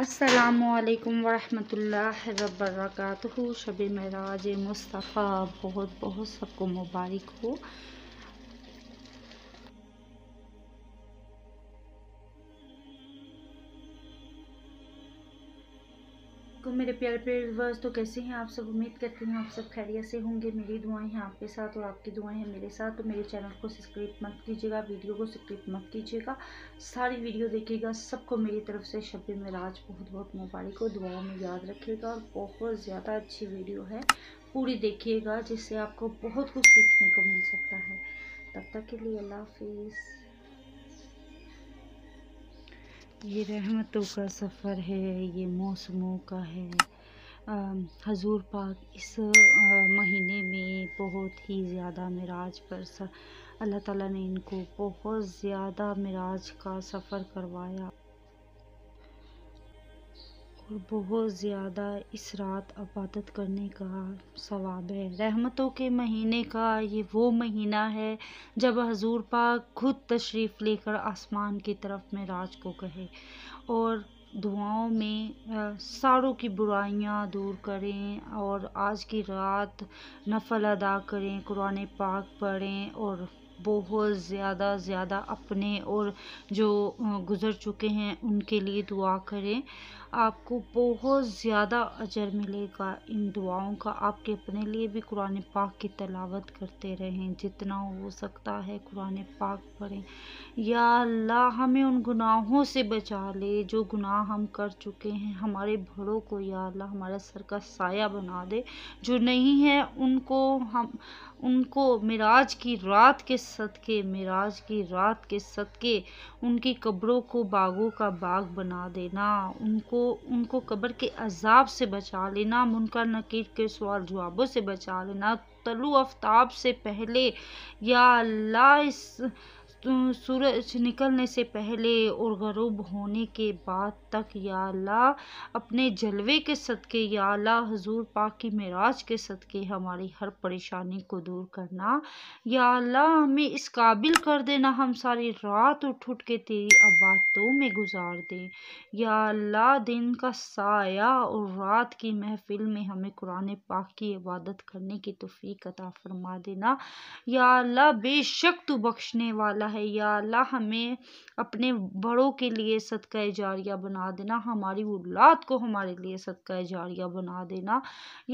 असलकम वरहमतुल्लाह वबरकत शब महराज मुस्तफ़ा बहुत बहुत सबको मुबारक हो वालेकुम तो मेरे प्यारे प्यारे व्यूवर्स तो कैसे हैं आप सब उम्मीद करती हूँ आप सब खैरियत से होंगे मेरी दुआएं हैं आपके साथ और आपकी दुआएं हैं मेरे साथ तो मेरे चैनल को सब्सक्राइब मत कीजिएगा वीडियो को सब्सक्राइब मत कीजिएगा सारी वीडियो देखिएगा सबको मेरी तरफ से शब मराज बहुत बहुत मुबारक हो दुआओं में याद रखिएगा और बहुत ज़्यादा अच्छी वीडियो है पूरी देखिएगा जिससे आपको बहुत कुछ सीखने को मिल सकता है तब तक के लिए अल्लाह हाफिज़ ये रहमतों का सफ़र है ये मौसमों का है हजूर पाक इस महीने में बहुत ही ज़्यादा मराज पर स अल्लाह ताला ने इनको बहुत ज़्यादा मराज का सफ़र करवाया और बहुत ज़्यादा इस रात अबादत करने का सवाब है रहमतों के महीने का ये वो महीना है जब हजूर पाक खुद तशरीफ़ लेकर आसमान की तरफ मेराज को कहे और दुआओं में सारों की बुराइयां दूर करें और आज की रात नफल अदा करें कुरान पाक पढ़ें और बहुत ज़्यादा ज़्यादा अपने और जो गुज़र चुके हैं उनके लिए दुआ करें आपको बहुत ज़्यादा अजर मिलेगा इन दुआओं का आपके अपने लिए भी कुरान पाक की तलावत करते रहें जितना हो सकता है कुरान पाक पढ़ें या अल्लाह हमें उन गुनाहों से बचा ले जो गुनाह हम कर चुके हैं हमारे बड़ों को या अल्लाह हमारा सर का साया बना दे जो नहीं है उनको हम उनको मिराज की रात के सदक़े मिराज की रात के सदक़े उनकी कब्रों को बागों का बाग बना देना उनको उनको कब्र के अजाब से बचा लेना मुनकर नकीर के सवाल जवाबों से बचा लेना तलु आफ्ताब से पहले या अल्लाह इस सूरज निकलने से पहले और गरूब होने के बाद तक या अपने जलवे के सदक़े या हजूर पाक की मराज के सदक़े हमारी हर परेशानी को दूर करना या अल्लाह हमें इस काबिल कर देना हम सारी रात उठ उठ के तेरी आबादों में गुजार दें या अल्लाह दिन का साया और रात की महफिल में हमें कुरान पाक की इबादत करने की तोफ़ी अता फरमा देना या अल्लाह बेशक तू बख्शने वाला है या अल्लाह हमें अपने बड़ों के लिए सदका जारिया बना देना हमारी औलाद को हमारे लिए सदका जारिया बना देना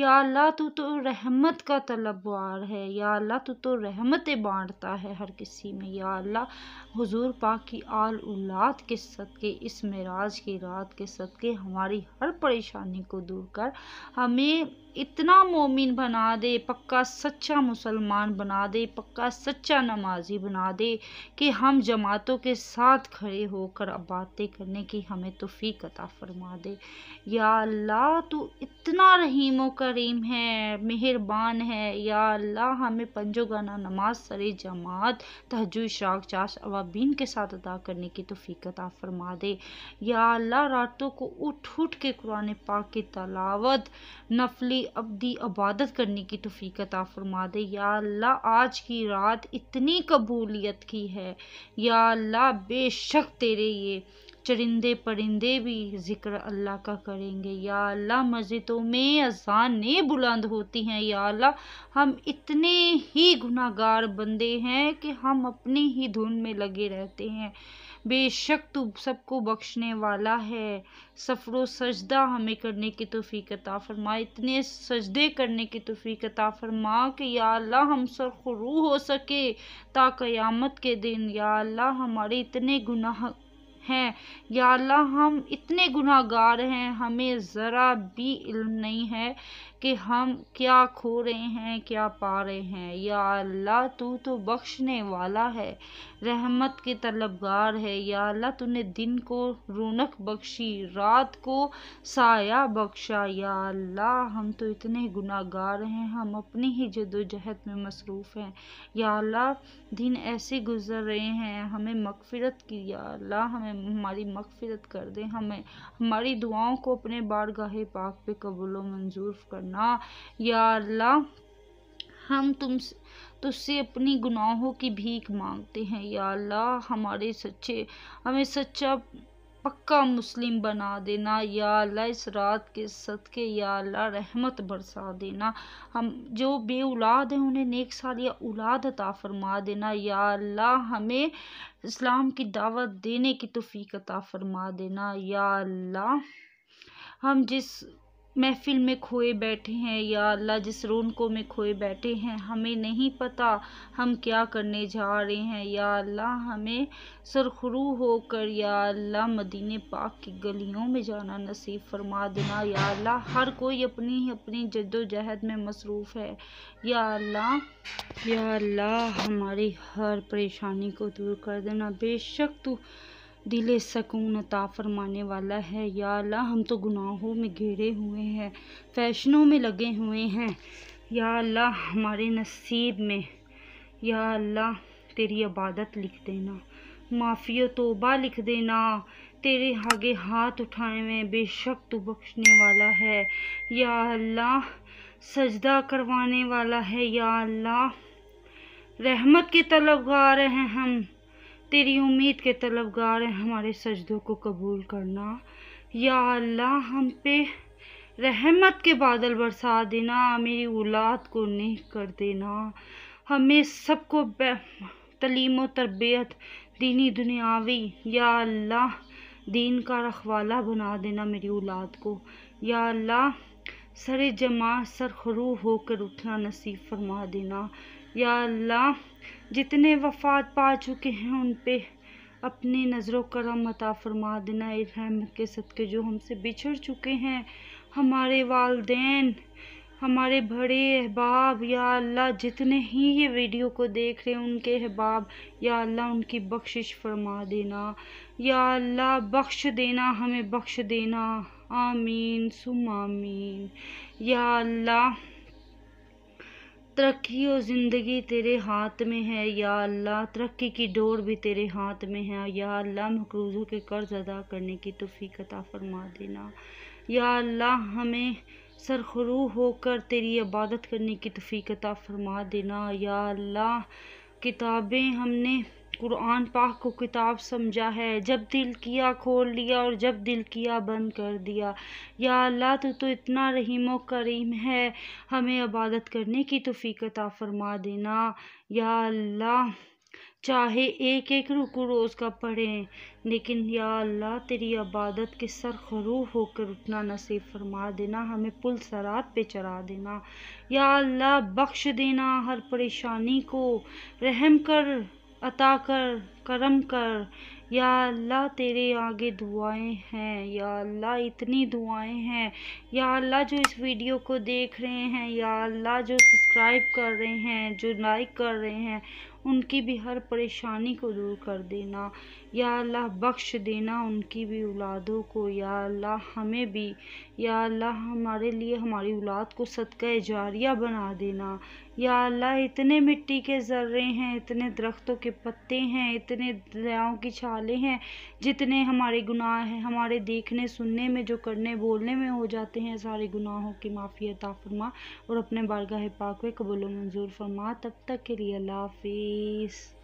या अल्लाह तू तो रहमत का वार है या अल्लाह तू तो रहमतें बाँटता है हर किसी में या अल्लाह हुजूर पाक की आल औलाद के सदक़े इस मराज की रात के सदक़े हमारी हर परेशानी को दूर कर हमें इतना मोमिन बना दे पक्का सच्चा मुसलमान बना दे पक्का सच्चा नमाजी बना दे कि हम जमातों के साथ खड़े होकर बातें करने की हमें तोफ़ी अता फरमा दे या अल्लाह तू इतना रहीम करीम है मेहरबान है या अल्लाह हमें पंजो गाना नमाज सरे जमात तहजु शाख चाश अवाबीन के साथ अदा करने की तोफ़ी अता फरमा दे या अल्लाह रातों को उठ उठ के कुरान पाक की तलावत नफली अबदी इबादत करने की तोफ़ीक अता फरमा दे या अल्लाह आज की रात इतनी कबूलियत की है या अल्लाह बेशक तेरे ये चरिंदे परिंदे भी ज़िक्र अल्लाह का करेंगे या अल्लाह मस्जिदों में अजानें बुलंद होती हैं या अल्लाह हम इतने ही गुनागार बंदे हैं कि हम अपनी ही धुन में लगे रहते हैं बेशक तू सबको बख्शने वाला है सफ़र सजदा हमें करने की तोफ़ी कता फरमा इतने सजदे करने की तोफ़ी कता फरमा कि या अल्लाह हम सर खरू हो सके ता क़यामत के दिन या अल्लाह हमारे इतने गुनाह हैं या अल्लाह हम इतने गुनाहगार हैं हमें ज़रा भी इल्म नहीं है कि हम क्या खो रहे हैं क्या पा रहे हैं या अल्लाह तू तो बख्शने वाला है रहमत के तलबगार है या अल्लाह तूने दिन को रौनक बख्शी रात को साया बख्शा या अल्लाह हम तो इतने गुनागार हैं हम अपनी ही जदोजहद में मसरूफ़ हैं या अल्लाह दिन ऐसे गुजर रहे हैं हमें मगफिरत की या अल्लाह हमें हमारी मगफिरत कर दे हमें हमारी दुआओं को अपने बारगाह पाक पे कबूल मंजूर कर करना या अल्लाह हम तुम तुझसे अपनी गुनाहों की भीख मांगते हैं या अल्लाह हमारे सच्चे हमें सच्चा पक्का मुस्लिम बना देना या अल्लाह इस रात के सदके या अल्लाह रहमत बरसा देना हम जो बे औलाद हैं उन्हें नेक साल या औलाद अता फरमा देना या अल्लाह हमें इस्लाम की दावत देने की तोफ़ी अता फरमा देना या अल्लाह हम जिस महफिल में खोए बैठे हैं या अल्लाह जिस रोनको में खोए बैठे हैं हमें नहीं पता हम क्या करने जा रहे हैं या अल्लाह हमें सरखरू होकर या अल्लाह मदीने पाक की गलियों में जाना नसीब फरमा देना या अल्लाह हर कोई अपनी ही अपनी जद्दोजहद में मसरूफ़ है या अल्लाह या अल्लाह हमारी हर परेशानी को दूर कर देना बेशक तू दिल सकून अता फरमाने वाला है या अल्लाह हम तो गुनाहों में घिरे हुए हैं फैशनों में लगे हुए हैं या अल्लाह हमारे नसीब में या अल्लाह तेरी इबादत लिख देना माफ़ी तोबा लिख देना तेरे आगे हाथ उठाए हुए बेशक तू बख्शने वाला है या अल्लाह सजदा करवाने वाला है या अल्लाह रहमत के तलबगार हैं हम तेरी उम्मीद के तलबगार हैं हमारे सजदों को कबूल करना या अल्लाह हम पे रहमत के बादल बरसा देना मेरी औलाद को नेक कर देना हमें सबको तलीम और तरबियत दीनी दुनियावी या अल्लाह दीन का रखवाला बना देना मेरी औलाद को या अल्लाह सर जमा सर खरू होकर उठना नसीब फरमा देना या अल्लाह जितने वफात पा चुके हैं उन पर अपनी नज़रों करम अता फरमा देना रहमत के सदक़े जो हमसे बिछड़ चुके हैं हमारे वालदेन हमारे बड़े अहबाब या अल्लाह जितने ही ये वीडियो को देख रहे हैं उनके अहबाब या अल्लाह उनकी बख्शिश फरमा देना या अल्लाह बख्श देना हमें बख्श देना आमीन सुम आमीन या अल्लाह तरक्की और ज़िंदगी तेरे हाथ में है या अल्लाह तरक्की की डोर भी तेरे हाथ में है या अल्लाह मकरूज़ों के कर्ज़ अदा करने की तोफ़ी अता फरमा देना या अल्लाह हमें सरखरू होकर तेरी इबादत करने की तोफ़ी अता फरमा देना या अल्लाह किताबें हमने कुरान पाक को किताब समझा है जब दिल किया खोल लिया और जब दिल किया बंद कर दिया या अल्लाह तो तो इतना रहीम करीम है हमें इबादत करने की तो फ़ीकता फरमा देना या अल्लाह चाहे एक एक रुकू रोज़ का पढ़ें लेकिन या अल्लाह तेरी इबादत के सर खरू होकर उठना नसीब फरमा देना हमें पुल सरात पे चरा देना या अल्लाह बख्श देना हर परेशानी को रहम कर अता कर करम कर या अल्लाह तेरे आगे दुआएं हैं या अल्लाह इतनी दुआएं हैं या अल्लाह जो इस वीडियो को देख रहे हैं या अल्लाह जो सब्सक्राइब कर रहे हैं जो लाइक कर रहे हैं उनकी भी हर परेशानी को दूर कर देना या अल्लाह बख्श देना उनकी भी औलादों को या अल्लाह हमें भी या अल्लाह हमारे लिए हमारी औलाद को सदका जारिया बना देना या अल्लाह इतने मिट्टी के ज़र्रे हैं इतने दरख्तों के पत्ते हैं इतने दयाओं की छालें हैं जितने हमारे गुनाह हैं हमारे देखने सुनने में जो करने बोलने में हो जाते हैं सारे गुनाहों की माफ़ी अता फरमा और अपने बारगाह पाक में कबूल मंजूर फरमा तब तक के लिए अल्लाह हाफिज़